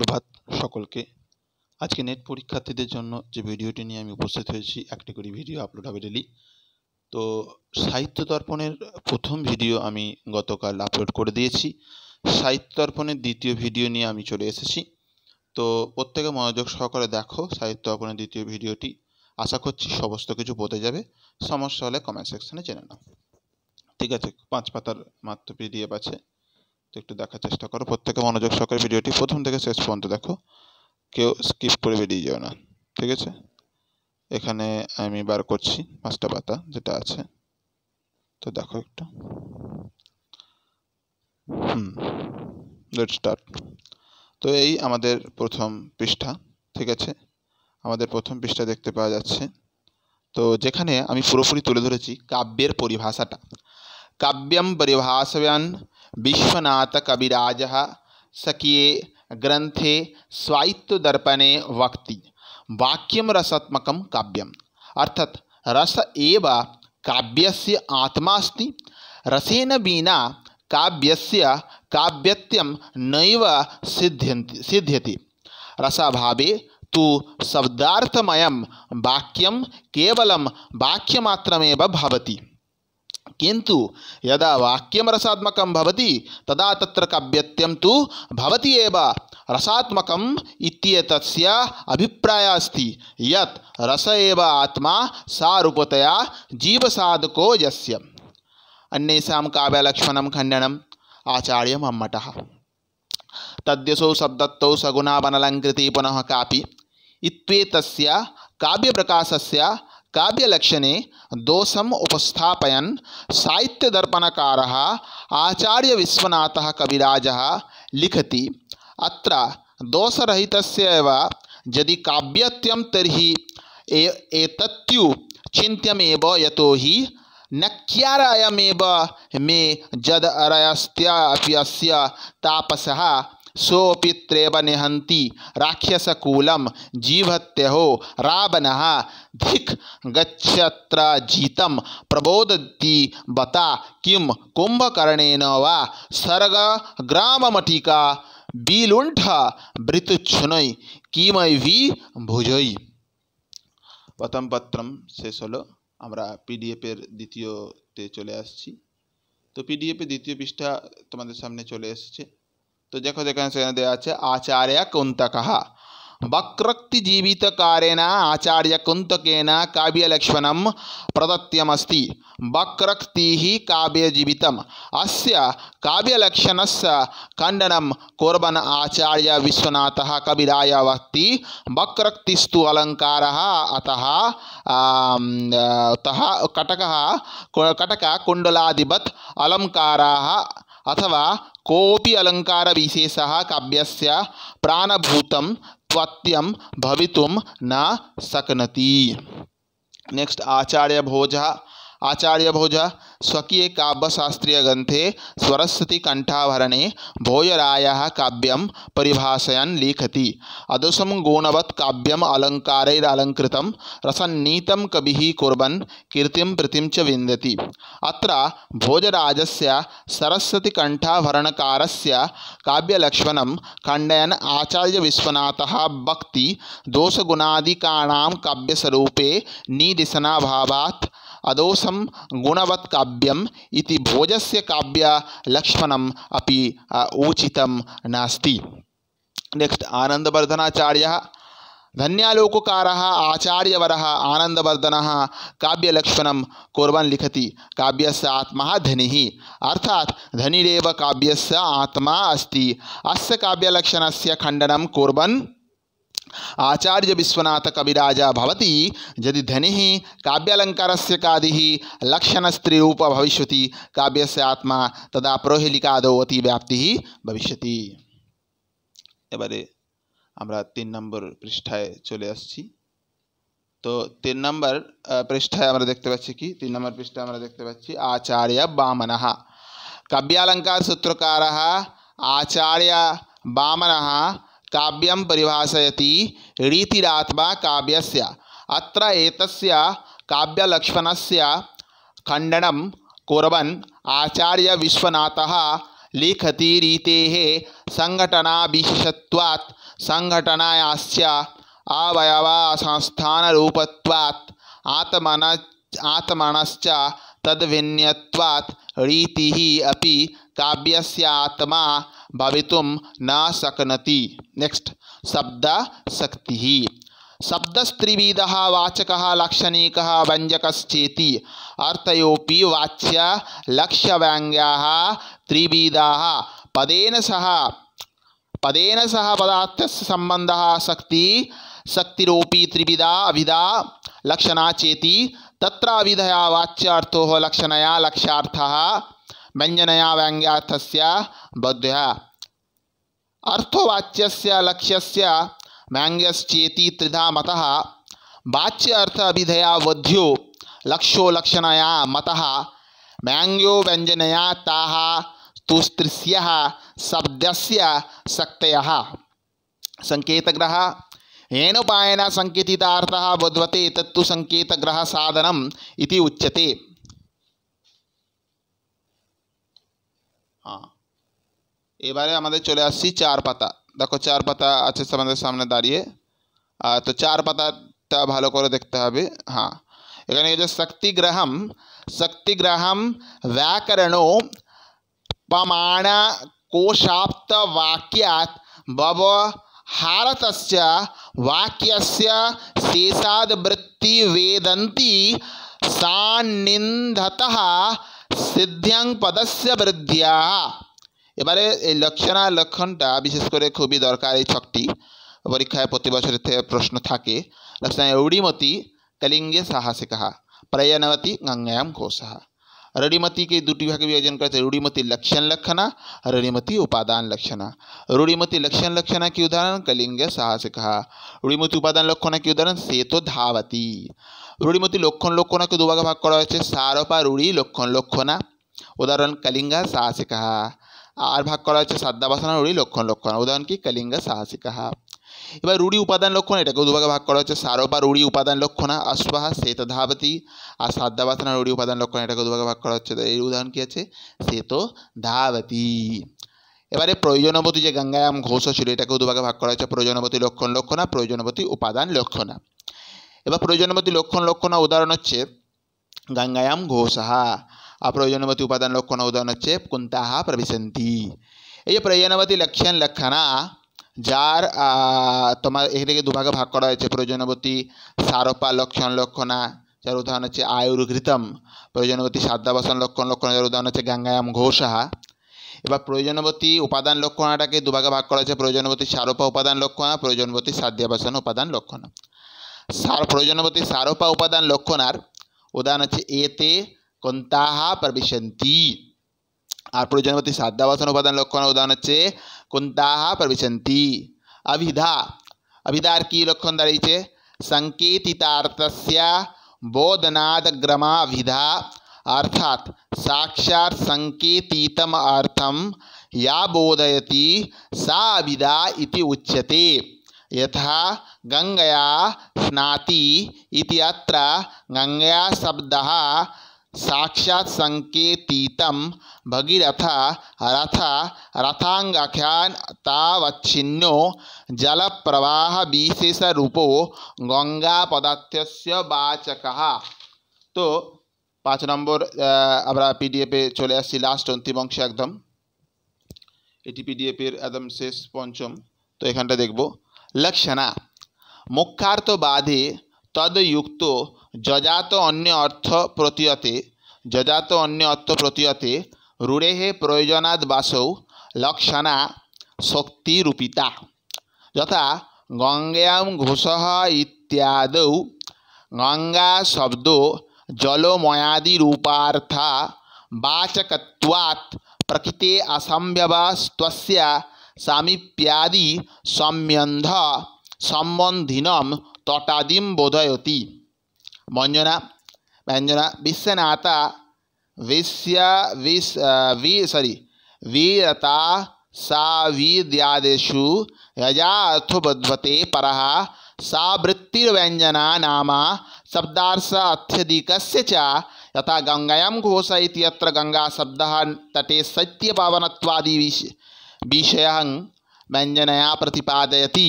সুপ্রভাত সকলকে আজকে নেট পরীক্ষার্থীদের জন্য যে ভিডিওটি নিয়ে আমি উপস্থিত হয়েছি একটি করে ভিডিও আপলোড হবে ডেলি তো সাহিত্য দর্পণের প্রথম ভিডিও আমি গতকাল আপলোড করে দিয়েছি সাহিত্য দর্পণের দ্বিতীয় ভিডিও নিয়ে আমি চলে এসেছি তো প্রত্যেকে মনোযোগ সহকারে দেখো সাহিত্য দর্পণের দ্বিতীয় ভিডিওটি আশা করছি সমস্ত কিছু বোঝা যাবে সমস্যা হলে কমেন্ট সেকশনে জেনে নাও ঠিক আছে পাঁচ পাতার মাত্র পিডিএফ আছে তো একটু দেখার চেষ্টা করো প্রত্যেকে মনোযোগ সহকারে ভিডিওটি প্রথম থেকে শেষ পর্যন্ত দেখো কেউ স্কিপ করে বেরিয়ে যাও না ঠিক আছে এখানে আমি বার করছি পাঁচটা পাতা যেটা আছে তো দেখো একটু হুম লেট স্টার্ট তো এই আমাদের প্রথম পৃষ্ঠা ঠিক আছে আমাদের প্রথম পৃষ্ঠা দেখতে পাওয়া যাচ্ছে তো যেখানে আমি পুরোপুরি তুলে ধরেছি কাব্যের পরিভাষাটা কাব্যম পরিভাষায়ান विश्वनाथ कविराज सकिए ग्रंथे स्वायित्वदर्पणे वक्ति वाक्यम रसात्मक काव्यम अर्थात रस एव काव्यस्य आत्मा अस्ति रसेन विना काव्यस्य काव्यत्यम नैव सिद्ध्य सिद्ध्यति रसाभावे तो शब्दार्थमयं वाक्यम केवलं वाक्यमात्रमेव भवति किंतु यदा वाक्यम रसात्मकं भवति तदा तत्र काव्यत्यं तु भवति एव रसात्मकम् एव आत्मा सारूपतया जीवसाधको यस्य काव्यलक्ष्मण काव्यलक्षणं आचार्य आचार्यमम्मटः तद्यसौ शब्दत्तौ सगुणावनलङ्कृति पुनः कापि इत्येतस्य से काव्यलक्षणे दोषम उपस्थापयन साहित्यदर्पणकार आचार्य विश्वनाथ कविराज लिखति अत्र दोषरहित यदि काव्यम तरी एतु चिंत्यम यतो हि मे जद अरयस्त्याप्यस्य सोऽपि त्रेव निहन्ति जीवत्यहो रावण धिक् गच्छत्र जीतं प्रबोधति बता किं कुम्भकर्णेन वा सर्गग्राममटिका बीलुण्ठ भृतुच्छुनै किमैवि ভুজই প্রথম পত্রম শেষ হলো আমরা পিডিএফের দ্বিতীয়তে चले आस तो পিডিএফে द्वित पृष्ठा तुम्हारे सामने चले तो देखो देखो यहाँ दिया आचार्य कहा वक्रक्ति जीवित कारेण आचार्य कुंतकेन काव्यलक्षणं प्रदत्तमस्ति काव्य काव्यजीवितम् अस्य से खण्डनं कौरबन आचार्य विश्वनाथ कविराय वक्ति वक्रक्तिस्तु अलंकार अतः कटक कटक कटककुण्डलादिवत् अलंकारा अथवा कोपि अलंकार विशेष काव्य प्राणभूत त्वत्यं भवितुं न शक्नोति नेक्स्ट आचार्य भोज आचार्यभोज स्वकीय काव्यशास्त्रीय ग्रंथे स्वरस्वती कंठाभरणे भोजराय काव्यम परिभाषयन लिखति अदुसम गुणवत् काव्यम अलंकारैरलंकृत रसन्नीत कवि कुरन कीर्ति प्रति च विंदति अत्र से सरस्वती से काव्यलक्षण खंडयन आचार्य विश्वनाथ वक्ति दोषगुणादिकाणां काव्यस्वरूपे निदिशनाभावात् अदोसम गुणवत् काव्यम् इति भोजस्य काव्यलक्ष्मणम् अपि उचितं नास्ति नेक्स्ट आनंदवर्धनाचार्य धन्यालोककार आचार्यवर आनंदवर्धन काव्यलक्षण कुरन लिखति काव्य आत्मा धनी अर्था धनिव काव्य आत्मा अस्त अस्य से खंडन कुरन आचार्य विश्वनाथ कविराजा भवती यदि धनी काव्यालंकार से कादि लक्षण स्त्री रूप भविष्य काव्य से आत्मा तदा प्रोहिलिकाद अति व्याप्ति भविष्य एवे हम तीन नम्बर पृष्ठाए चले आस तो तीन नम्बर पृष्ठा देखते कि तीन नम्बर पृष्ठ देखते आचार्य बामन कव्यालंकार सूत्रकार आचार्य बामन काव्यम परिभाषयती रीतिरात्मा काव्यस्य अत्र एतस्य काव्यलक्षणस्य खण्डनं कुर्वन् आचार्यविश्वनाथः लिखति रीतेः सङ्घटनाविशेषत्वात् सङ्घटनायाश्च अवयवासंस्थानरूपत्वात् आत्मन आत्मनश्च तद्भिन्नत्वात् रीति अपि काव्य आत्मा भवितुम न सकनति नेक्स्ट शब्द शक्ति शब्दस्त्रिविद वाचक लाक्षणिक व्यंजकश्चेति अर्थयोपि वाच्य लक्ष्य त्रिविदा पदेन सह पदेन सह पदार्थ संबंध शक्ति शक्तिरोपी त्रिविदा अभिधा लक्षण चेती तत्र अभिधया वाच्य अर्थो लक्षणया लक्ष्यार्थः व्यंजनया व्यंग्यार्थस्य बौद्ध्या अर्थवाच्य लक्ष्य व्यंग्यश्चेति त्रिधा मत वाच्य अर्थ अभिधया वध्यो लक्षो लक्षणया मत व्यंग्यो व्यंजनया ताः शब्द से शक्त संकेतग्रह येनोपायन संकेतिता बध्वते तत्तु सङ्केतग्रहसाधनम् इति उच्यते এবারে আমাদের চলে আসছি চার পাতা দেখো চার পাতা আছে আমাদের সামনে দাঁড়িয়ে তো চার পাতাটা ভালো করে দেখতে হবে হ্যাঁ এখানে যে শক্তিগ্রহম শক্তিগ্রহম ব্যাকরণ প্রমাণ কোশাপ্ত বাক্যাত ব্যবহারত वाक्य शेषाद वृत्ति वेदंती सानिंधत सिद्ध्यं पदस्य वृद्ध्या এবারে এই লক্ষণা লক্ষণতা বিশেষ করে খুবই দরকারি শক্তি পরীক্ষায় প্রতি বছরই তে প্রশ্ন থাকে লক্ষণা রুড়িমতী কলিঙ্গ্য সাহসিকঃ প্রয়নவதி গঙ্গায়ম কোষঃ রুড়িমতী কে দুটি ভাগে বিভক্ত করা হয়েছে রুড়িমতী লক্ষণ লক্ষণা রুড়িমতী उपादान লক্ষণা রুড়িমতী লক্ষণ লক্ষণা কি উদাহরণ কলিঙ্গ্য সাহসিকঃ রুড়িমতী उपादान লক্ষণা কি উদাহরণ সেতো ধাবতি রুড়িমতী লক্ষণ লক্ষণা কে দু ভাগে ভাগ করা হয়েছে সার ও রুড়ি লক্ষণ লক্ষণা উদাহরণ কলিঙ্গ্য সাহসিকঃ আর ভাগ করা হচ্ছে বাসনা রুড়ি লক্ষণ লক্ষণ উদাহরণ কি কলিঙ্গা সাহসিকাহা এবার রুড়ি উপাদান লক্ষণ এটাকে দুভাগে ভাগ করা হচ্ছে বা রুড়ি উপাদান লক্ষণা অশ্বাহা শ্বেত ধাবতি আর বাসনা রুড়ি উপাদান লক্ষণ এটাকে দুভাগে ভাগ করা হচ্ছে এর উদাহরণ কী আছে শ্বেত ধাবতি এবারে প্রয়োজনবতী যে গঙ্গায়াম ঘোষ ছিল এটাকে দুভাগে ভাগ করা হচ্ছে প্রয়োজনবতী লক্ষণ লক্ষণা প্রয়োজনবতী উপাদান লক্ষণা এবার প্রয়োজনবতী লক্ষণ লক্ষণ উদাহরণ হচ্ছে গঙ্গায়াম ঘোষাহা अप्रयोजनवती उपादान लक्षण উদাহরণ হচ্ছে कुंताः प्रविशन्ति এই যে প্রয়োজনবতী লক্ষণ লক্ষণা যার তোমার এদিকে দুভাগে ভাগ করা হয়েছে প্রয়োজনবতী সারপা লক্ষণ লক্ষণা যার উদাহরণ হচ্ছে আয়ুর ঘৃতম প্রয়োজনবতী সাদ্দাবাসন লক্ষণ লক্ষণ যার উদাহরণ হচ্ছে গাঙ্গায়াম ঘোষাহা এবার প্রয়োজনবতী উপাদান লক্ষণাটাকে দুভাগে ভাগ করা হয়েছে প্রয়োজনবতী সারোপা উপাদান লক্ষণা প্রয়োজনবতী সাদ্যাবাসন উপাদান লক্ষণ সার প্রয়োজনবতী সারোপা উপাদান লক্ষণার উদাহরণ হচ্ছে এতে कुंता प्रवेश जनपति श्रद्धावासन उपदान लक्षण उदाहरण हे कुंता प्रवेश अभिधा अभिधार की लक्षण दाड़ी से संकेतिता बोधनादग्रमाधा अर्थात साक्षा संकेतीतम अर्थ या बोधयती सा अभिधा उच्यते यथा गंगया स्नाती गंगया शब्द साक्षात संकेतीत भगीरथ रथ रथांगख्यान जल प्रवाह विशेष रूपो गंगा पदार्थ वाचक तो पाँच नम्बर अपना पीडीएफे चले आस लास्ट अंतिम अंश एकदम एटी पीडीएफर एकदम शेष पंचम तो यह देखो लक्षणा मुख्यार्थ बाधे তদযুক্ত যজাত অন্য অর্থ প্রতীয়তে যজাত অন্য অর্থ প্রতীয়তে রুড়েহে প্রয়োজনাদ বাসৌ লক্ষণা শক্তিরূপিতা যথা গঙ্গাম ঘোষ ইত্যাদৌ গঙ্গা শব্দ জলময়াদি রূপার্থা বাচকত্বাত প্রকৃতি অসম্ভবস্তস্য সামিপ্যাদি সম্যন্ধ সম্বন্ধিনম तटादिं बोधयति मंजुना मंजुना विश्वनाथ विश्व विश वि सॉरी वीरता सा सावीद्यादेशु यजाथुबद्वते पर सा वृत्तिर्व्यंजना नाम शब्दार्थाथ्यधिकस्य अत्यधिक यथा गङ्गायां घोष इति यत्र गङ्गाशब्दः तटे शैत्यपावनत्वादि विष विषयं व्यञ्जनया प्रतिपादयति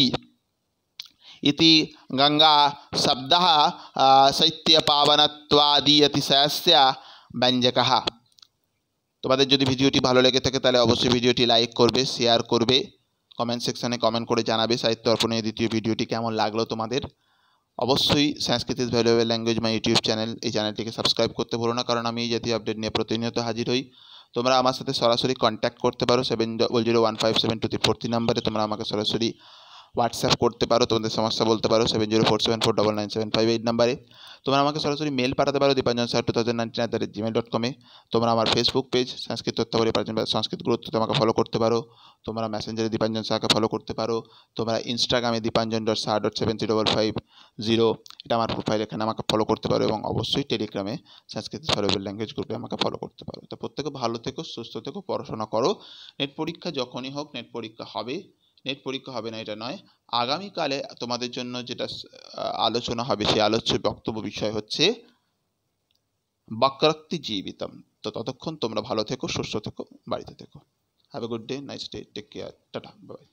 इति गङ्गाशब्दः শৈত্যপাবনত্বাদিয়তিশয়স্য ব্যঞ্জকः তোমাদের যদি ভিডিওটি ভালো লেগে থাকে তাহলে অবশ্যই ভিডিওটি লাইক করবে শেয়ার করবে কমেন্ট সেকশানে কমেন্ট করে জানাবে সাহিত্য অর্পণে দ্বিতীয় ভিডিওটি কেমন লাগলো তোমাদের অবশ্যই সাংস্কৃতিক valuable language my YouTube channel এই চ্যানেলটিকে সাবস্ক্রাইব করতে ভুলো না কারণ আমি এই জাতীয় আপডেট নিয়ে প্রতিনিয়ত হাজির হই তোমরা আমার সাথে সরাসরি কন্ট্যাক্ট করতে পারো seven double zero one five seven two three four তোমরা আমাকে সরাসরি হোয়াটসঅ্যাপ করতে পারো তোমাদের সমস্যা বলতে পারো seven zero four seven four double nine seven five eight নাম্বারে তোমরা আমাকে সরাসরি মেল পাঠাতে পারো Dipanjan sir two thousand nineteen at the rate Gmail dot কমে তোমরা আমার ফেসবুক পেজ সংস্কৃত তত্ত্বাবলী পার্জন বা সংস্কৃত গুরুত্ব আমাকে ফলো করতে পারো তোমরা মেসেঞ্জারে দীপাঞ্জন স্যারকে ফলো করতে পারো তোমরা ইনস্টাগ্রামে Dipanjan dot sir dot seven three double five zero এটা আমার প্রোফাইল এখানে আমাকে ফলো করতে পারো এবং অবশ্যই টেলিগ্রামে সংস্কৃত সরবেল ল্যাঙ্গুয়েজ গ্রুপে আমাকে ফলো করতে পারো তো প্রত্যেকে ভালো থেকো সুস্থ থেকো পড়াশোনা করো নেট পরীক্ষা যখনই হোক নেট পরীক্ষা হবে নেট পরীক্ষা হবে না এটা নয় আগামীকালে তোমাদের জন্য যেটা আলোচনা হবে সেই আলোচ্য বক্তব্য বিষয় হচ্ছে বাক্যাক্তি জীবিতম তো ততক্ষণ তোমরা ভালো থেকো সুস্থ থেকো বাড়িতে থেকো have a good day nice day take care tata by